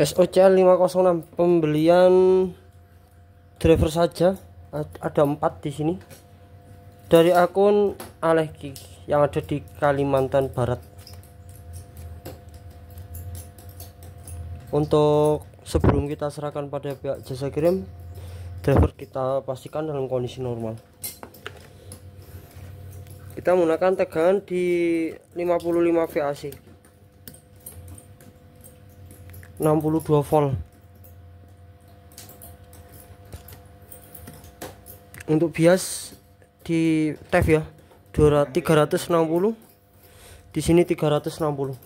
SOC 506 pembelian driver saja ada empat di sini dari akun Alehki yang ada di Kalimantan Barat untuk sebelum kita serahkan pada pihak jasa kirim driver kita pastikan dalam kondisi normal kita menggunakan tegangan di 55 VAC 62 volt untuk bias di TEF ya 360 di sini 360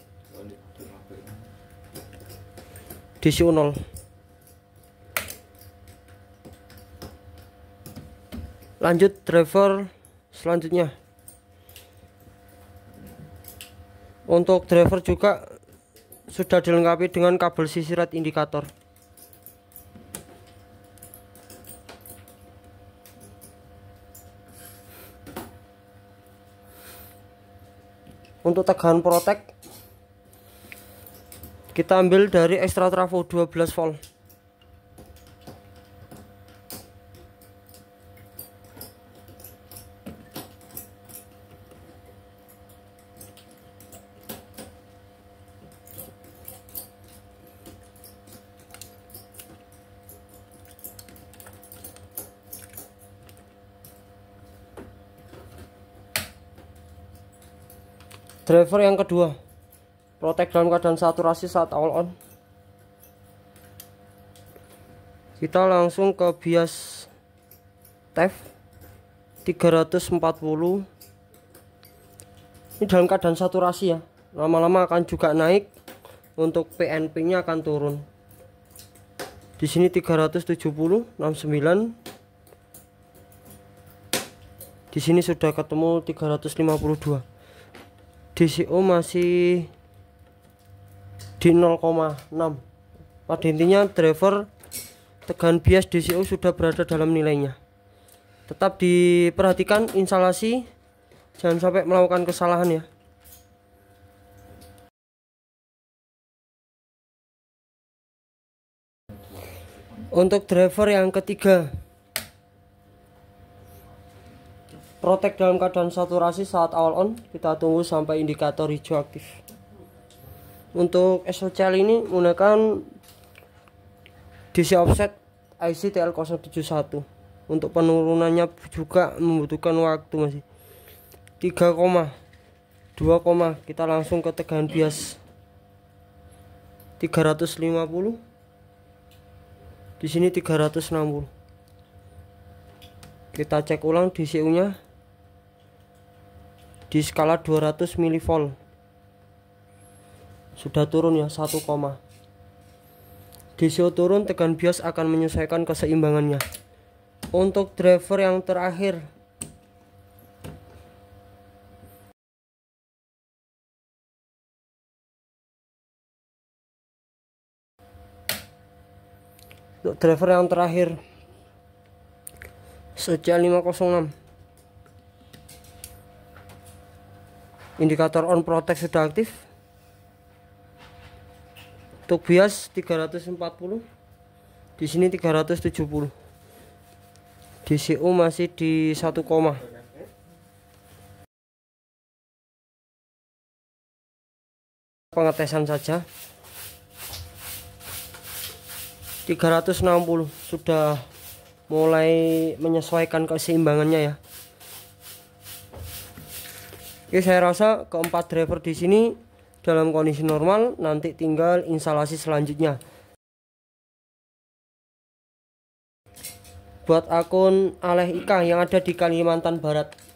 DCU 0 lanjut driver selanjutnya untuk driver juga sudah dilengkapi dengan kabel sisirat indikator untuk tegangan protek kita ambil dari ekstra trafo 12 volt driver yang kedua protek dalam keadaan saturasi saat all on kita langsung ke bias TEF 340 ini dalam keadaan saturasi ya lama-lama akan juga naik untuk PNP nya akan turun di sini 370 69 di sini sudah ketemu 352 DCO masih di 0,6 pada intinya driver tegangan bias DCO sudah berada dalam nilainya tetap diperhatikan instalasi jangan sampai melakukan kesalahan ya untuk driver yang ketiga Protek dalam keadaan saturasi saat awal on, kita tunggu sampai indikator hijau aktif. Untuk SOCL ini menggunakan DC offset IC TL071. Untuk penurunannya juga membutuhkan waktu masih 3, 2, kita langsung ke tegangan bias 350 di sini 360 kita cek ulang DCU nya di skala 200 volt sudah turun ya 1, DCO turun tekan bias akan menyesuaikan keseimbangannya untuk driver yang terakhir untuk driver yang terakhir sejak 506 indikator on protect sudah aktif untuk bias 340 di sini 370 DCU masih di 1, pengetesan saja 360 sudah mulai menyesuaikan keseimbangannya ya Oke, saya rasa keempat driver di sini dalam kondisi normal, nanti tinggal instalasi selanjutnya. Buat akun Aleh Ika yang ada di Kalimantan Barat.